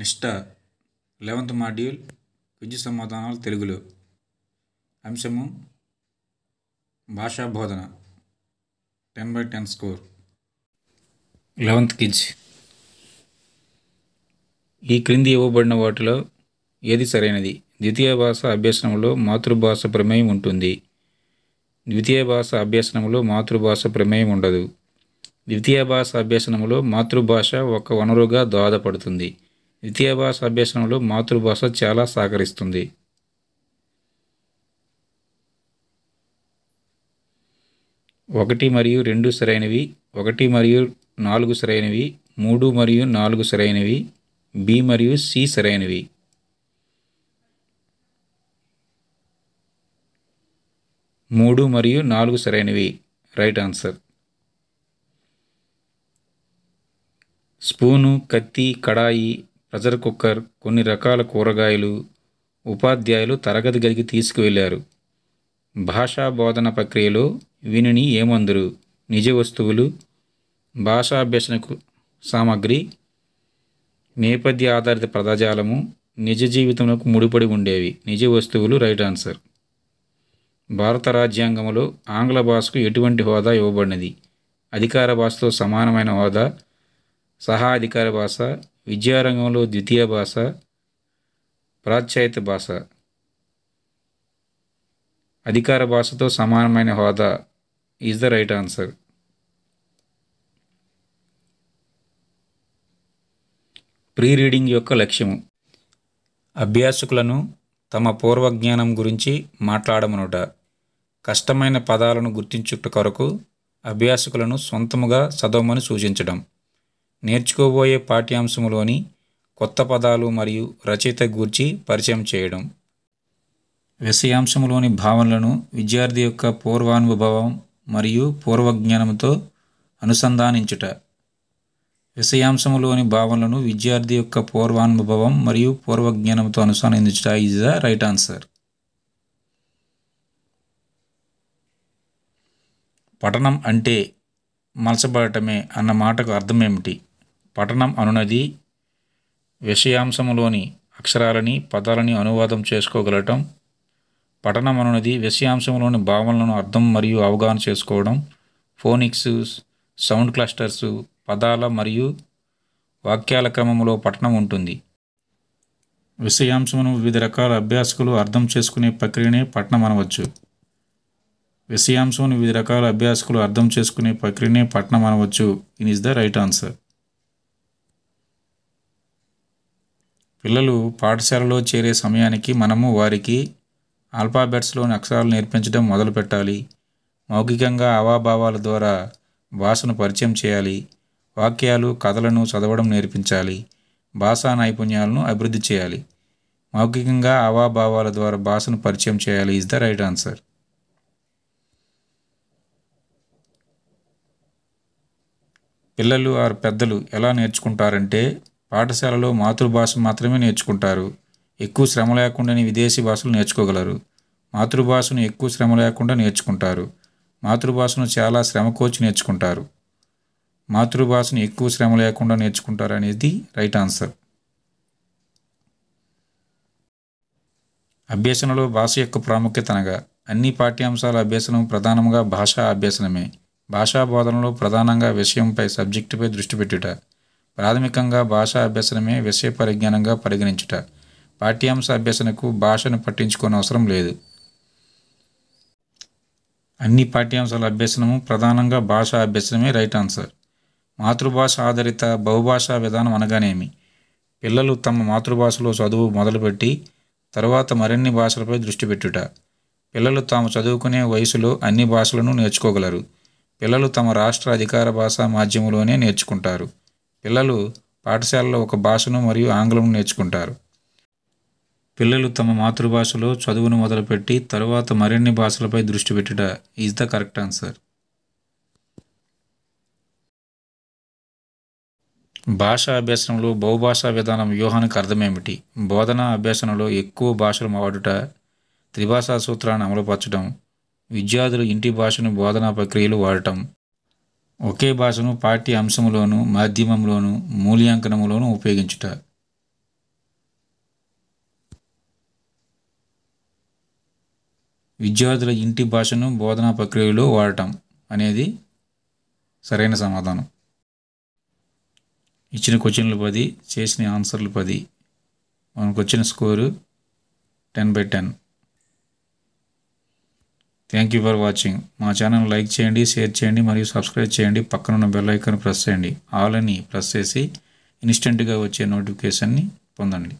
నిష్ట eleventh module విద్య సమాధానాలు తెలుగులో అంశము భాషా బోధన ten by ten score eleventh quiz ఈ క్రింది ఇవ్వబడిన వాటిలో ఏది సరైనది ద్వితీయ భాష అభ్యసనంలో మాతృభాష ప్రమేయం ఉంటుంది ద్వితీయ భాష అభ్యసనంలో మాతృభాష ప్రమేయం ఉండదు ద్వితీయ భాష అభ్యసనంలో మాతృభాష ఒక వనరుగా దోహదపడుతుంది ద్వితీయ భాష అభ్యసనంలో మాతృభాష చాలా సహకరిస్తుంది ఒకటి మరియు రెండు సరైనవి ఒకటి మరియు నాలుగు సరైనవి మూడు మరియు నాలుగు సరైనవి బి మరియు సి సరైనవి మూడు మరియు నాలుగు సరైనవి రైట్ ఆన్సర్ స్పూను కత్తి కడాయి ప్రెజర్ కుక్కర్ కొన్ని రకాల కూరగాయలు ఉపాధ్యాయులు తరగతి గదికి తీసుకువెళ్ళారు భాషా బోధన ప్రక్రియలో వీనిని ఏమందరు నిజ వస్తువులు భాషాభ్యసనకు సామాగ్రి నేపథ్య ఆధారిత పదజాలము నిజ జీవితంలో ముడిపడి ఉండేవి నిజ వస్తువులు రైట్ ఆన్సర్ భారత రాజ్యాంగంలో ఆంగ్ల భాషకు ఎటువంటి హోదా ఇవ్వబడినది అధికార భాషతో సమానమైన హోదా సహా అధికార భాష విద్యారంగంలో ద్వితీయ భాష ప్రాచ్యాయత భాష అధికార భాషతో సమానమైన హోదా is the right answer pre reading యొక్క లక్ష్యము అభ్యాసకులను తమ పూర్వజ్ఞానం గురించి మాట్లాడమనుట కష్టమైన పదాలను గుర్తించుట కొరకు అభ్యాసకులను సొంతముగా చదవమని సూచించడం నేర్చుకోబోయే పాఠ్యాంశంలోని కొత్త పదాలు మరియు రచయిత గూర్చి పరిచయం చేయడం విషయాంశంలోని భావనలను విద్యార్థి యొక్క పూర్వానుభవం మరియు పూర్వజ్ఞానంతో అనుసంధానించుట విషయాంశంలోని భావనలను విద్యార్థి యొక్క పూర్వానుభవం మరియు పూర్వజ్ఞానంతో అనుసంధానించుట ఈజ్ ద రైట్ ఆన్సర్ పఠనం అంటే మలసబడటమే అన్న మాటకు అర్థం ఏమిటి పఠనం అనునది విషయాంశములోని అక్షరాలని పదాలని అనువాదం చేసుకోగలటం పఠనం అనునది విషయాంశంలోని భావనలను అర్థం మరియు అవగాహన చేసుకోవడం ఫోనిక్స్ సౌండ్ క్లస్టర్స్ పదాల మరియు వాక్యాల క్రమంలో పఠనం ఉంటుంది విషయాంశమును వివిధ రకాల అభ్యాసకులు అర్థం చేసుకునే ప్రక్రియనే పఠనం అనవచ్చు విషయాంశమును వివిధ రకాల అభ్యాసకులు అర్థం చేసుకునే ప్రక్రియనే పఠనం అనవచ్చు in is the right answer పిల్లలు పాఠశాలలో చేరే సమయానికి మనము వారికి ఆల్ఫాబెట్స్లోని అక్షరాలు నేర్పించడం మొదలు పెట్టాలి మౌఖికంగా అవాభావాల ద్వారా భాషను పరిచయం చేయాలి వాక్యాలు కథలను చదవడం నేర్పించాలి భాషా నైపుణ్యాలను అభివృద్ధి చేయాలి మౌఖికంగా అవాభావాల ద్వారా భాషను పరిచయం చేయాలి ఇస్ ద రైట్ ఆన్సర్ పిల్లలు ఆరు పెద్దలు ఎలా నేర్చుకుంటారంటే పాఠశాలలో మాతృభాష మాత్రమే నేర్చుకుంటారు ఎక్కువ శ్రమ లేకుండానే విదేశీ భాషలు నేర్చుకోగలరు మాతృభాషను ఎక్కువ శ్రమ లేకుండా నేర్చుకుంటారు మాతృభాషను చాలా శ్రమకోచి నేర్చుకుంటారు మాతృభాషను ఎక్కువ శ్రమ లేకుండా నేర్చుకుంటారు అనేది రైట్ ఆన్సర్ అభ్యసనలో భాష యొక్క ప్రాముఖ్యత అనగా అన్ని పాఠ్యాంశాల అభ్యసనం ప్రధానంగా భాషా అభ్యసనమే భాషా బోధనలో ప్రధానంగా విషయంపై సబ్జెక్టుపై దృష్టి పెట్టుట ప్రాథమికంగా భాషా అభ్యసనమే విషయ పరిజ్ఞానంగా పరిగణించుట పాఠ్యాంశ అభ్యసనకు భాషను అవసరం లేదు అన్ని పాఠ్యాంశాల అభ్యసనము ప్రధానంగా భాషా అభ్యసనమే రైట్ ఆన్సర్ మాతృభాష ఆధారిత బహుభాషా విధానం అనగానేమి పిల్లలు తమ మాతృభాషలో చదువు మొదలుపెట్టి తర్వాత మరిన్ని భాషలపై దృష్టి పెట్టుట పిల్లలు తాము చదువుకునే వయసులో అన్ని భాషలను నేర్చుకోగలరు పిల్లలు తమ రాష్ట్ర అధికార భాష మాధ్యమంలోనే నేర్చుకుంటారు పిల్లలు పాఠశాలలో ఒక భాషను మరియు ఆంగ్లం నేర్చుకుంటారు పిల్లలు తమ మాతృభాషలో చదువును మొదలుపెట్టి తరువాత మరిన్ని భాషలపై దృష్టి పెట్టుట ఈజ్ ద కరెక్ట్ ఆన్సర్ భాషా అభ్యసనంలో బహుభాషా విధానం వ్యూహానికి అర్థమేమిటి బోధనా అభ్యసనలో ఎక్కువ భాషలు వాడుట త్రిభాషా సూత్రాన్ని అమలుపరచడం విద్యార్థులు ఇంటి భాషను బోధనా ప్రక్రియలు వాడటం ఒకే భాషను పాఠ్య అంశంలోను మాధ్యమంలోను మూల్యాంకనంలోనూ ఉపయోగించుట విద్యార్థుల ఇంటి భాషను బోధనా ప్రక్రియలో వాడటం అనేది సరైన సమాధానం ఇచ్చిన క్వశ్చన్లు పది చేసిన ఆన్సర్లు పది మనకు వచ్చిన score ten by ten thank you for watching మా ఛానల్ లైక్ చేయండి షేర్ చేయండి మరియు సబ్స్క్రైబ్ చేయండి పక్కన ఉన్న బెల్ ఐకాన్ ప్రెస్ చేయండి ఆల్ అని ప్రెస్ చేసి ఇన్స్టెంట్గా వచ్చే నోటిఫికేషన్ని పొందండి